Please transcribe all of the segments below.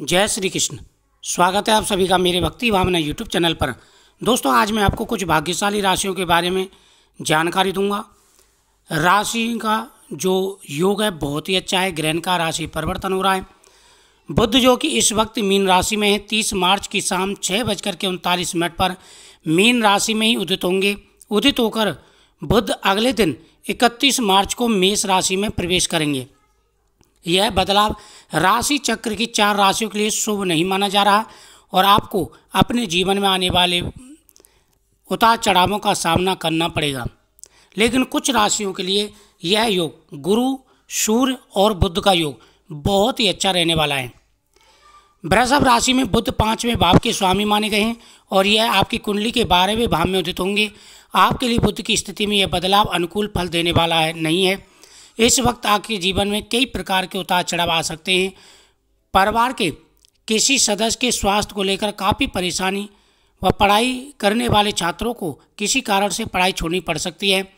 जय श्री कृष्ण स्वागत है आप सभी का मेरे भक्ति भावना यूट्यूब चैनल पर दोस्तों आज मैं आपको कुछ भाग्यशाली राशियों के बारे में जानकारी दूंगा राशि का जो योग है बहुत ही अच्छा है ग्रहण का राशि परिवर्तन हो रहा है बुद्ध जो कि इस वक्त मीन राशि में है तीस मार्च की शाम छः बजकर के उनतालीस मिनट पर मीन राशि में ही उदित होंगे उदित होकर बुद्ध अगले दिन इकतीस मार्च को मेष राशि में प्रवेश करेंगे यह बदलाव राशि चक्र की चार राशियों के लिए शुभ नहीं माना जा रहा और आपको अपने जीवन में आने वाले उतार चढ़ावों का सामना करना पड़ेगा लेकिन कुछ राशियों के लिए यह योग गुरु सूर्य और बुद्ध का योग बहुत ही अच्छा रहने वाला है वृषभ राशि में बुद्ध पांचवें भाव के स्वामी माने गए हैं और यह आपकी कुंडली के बारहवें भाव में उदित होंगे आपके लिए बुद्ध की स्थिति में यह बदलाव अनुकूल फल देने वाला है नहीं है इस वक्त आपके जीवन में कई प्रकार के उतार चढ़ाव आ सकते हैं परिवार के किसी सदस्य के स्वास्थ्य को लेकर काफ़ी परेशानी व पढ़ाई करने वाले छात्रों को किसी कारण से पढ़ाई छोड़नी पड़ सकती है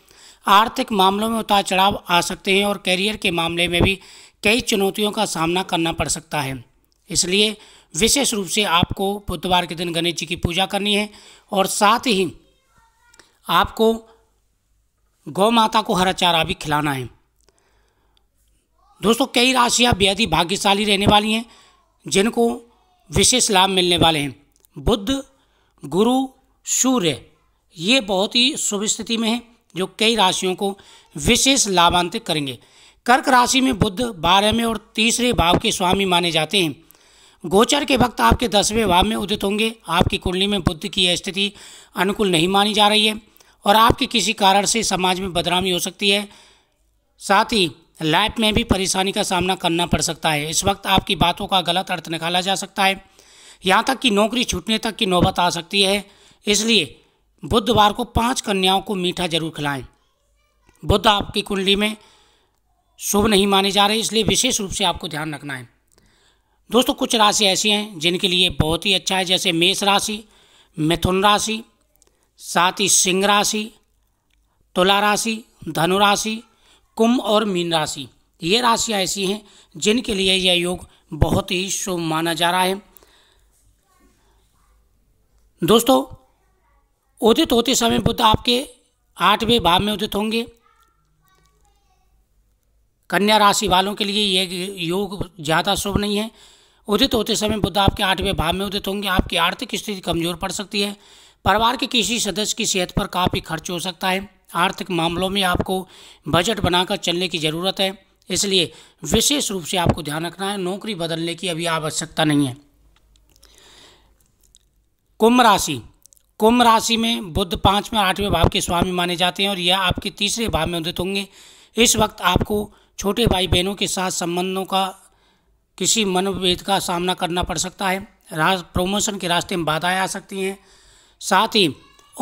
आर्थिक मामलों में उतार चढ़ाव आ सकते हैं और कैरियर के मामले में भी कई चुनौतियों का सामना करना पड़ सकता है इसलिए विशेष रूप से आपको बुधवार के दिन गणेश जी की पूजा करनी है और साथ ही आपको गौ माता को हरा चारा भी खिलाना है दोस्तों कई राशियाँ बेहद ही भाग्यशाली रहने वाली हैं जिनको विशेष लाभ मिलने वाले हैं बुद्ध गुरु सूर्य ये बहुत ही शुभ स्थिति में है जो कई राशियों को विशेष लाभान्वित करेंगे कर्क राशि में बुद्ध बारहवें और तीसरे भाव के स्वामी माने जाते हैं गोचर के वक्त आपके दसवें भाव में उदित होंगे आपकी कुंडली में बुद्ध की यह स्थिति अनुकूल नहीं मानी जा रही है और आपके किसी कारण से समाज में बदनामी हो सकती है साथ ही लाइफ में भी परेशानी का सामना करना पड़ सकता है इस वक्त आपकी बातों का गलत अर्थ निकाला जा सकता है यहाँ तक कि नौकरी छूटने तक की नौबत आ सकती है इसलिए बुधवार को पांच कन्याओं को मीठा जरूर खिलाएं बुद्ध आपकी कुंडली में शुभ नहीं माने जा रहे इसलिए विशेष रूप से आपको ध्यान रखना है दोस्तों कुछ राशि ऐसी हैं जिनके लिए बहुत ही अच्छा है जैसे मेष राशि मिथुन राशि साथ ही सिंह राशि तुला राशि धनु राशि कुंभ और मीन राशि ये राशियाँ ऐसी हैं जिनके लिए यह योग बहुत ही शुभ माना जा रहा है दोस्तों उदित होते समय बुद्ध आपके आठवें भाव में उदित होंगे कन्या राशि वालों के लिए यह योग ज़्यादा शुभ नहीं है उदित होते समय बुद्ध आपके आठवें भाव में उदित होंगे आपकी आर्थिक स्थिति कमजोर पड़ सकती है परिवार के किसी सदस्य की सेहत पर काफ़ी खर्च हो सकता है आर्थिक मामलों में आपको बजट बनाकर चलने की ज़रूरत है इसलिए विशेष रूप से आपको ध्यान रखना है नौकरी बदलने की अभी आवश्यकता नहीं है कुंभ राशि कुंभ राशि में बुद्ध पाँचवें आठवें भाव के स्वामी माने जाते हैं और यह आपके तीसरे भाव में उदित होंगे इस वक्त आपको छोटे भाई बहनों के साथ संबंधों का किसी मनोभेद का सामना करना पड़ सकता है राज प्रमोशन के रास्ते में बाधाएं आ सकती हैं साथ ही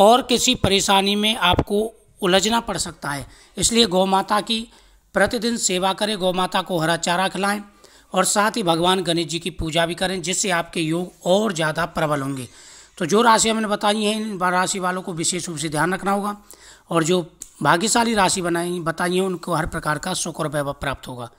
और किसी परेशानी में आपको उलझना पड़ सकता है इसलिए गौ माता की प्रतिदिन सेवा करें गौ माता को हरा चारा खिलाएं और साथ ही भगवान गणेश जी की पूजा भी करें जिससे आपके योग और ज़्यादा प्रबल होंगे तो जो राशि हमने बताई हैं इन राशि वालों को विशेष रूप से ध्यान रखना होगा और जो भाग्यशाली राशि बनाई बताई है उनको हर प्रकार का सुख और वैभव प्राप्त होगा